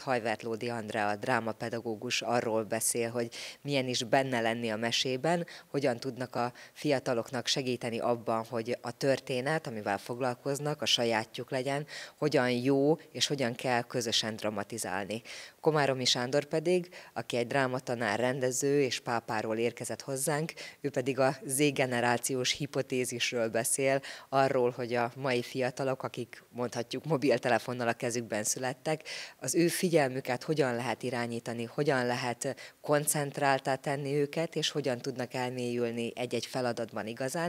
Hajvert Lódi Andrea, a drámapedagógus arról beszél, hogy milyen is benne lenni a mesében, hogyan tudnak a fiataloknak segíteni abban, hogy a történet, amivel foglalkoznak, a sajátjuk legyen, hogyan jó és hogyan kell közösen dramatizálni. Komáromi Sándor pedig, aki egy drámatanár rendező és pápáról érkezett hozzánk, ő pedig a Z-generációs hipotézisről beszél, arról, hogy a mai fiatalok, akik mondhatjuk mobiltelefonnal a kezükben születtek, az ő figyelmük figyelmüket hogyan lehet irányítani, hogyan lehet koncentráltá tenni őket, és hogyan tudnak elmélyülni egy-egy feladatban igazán.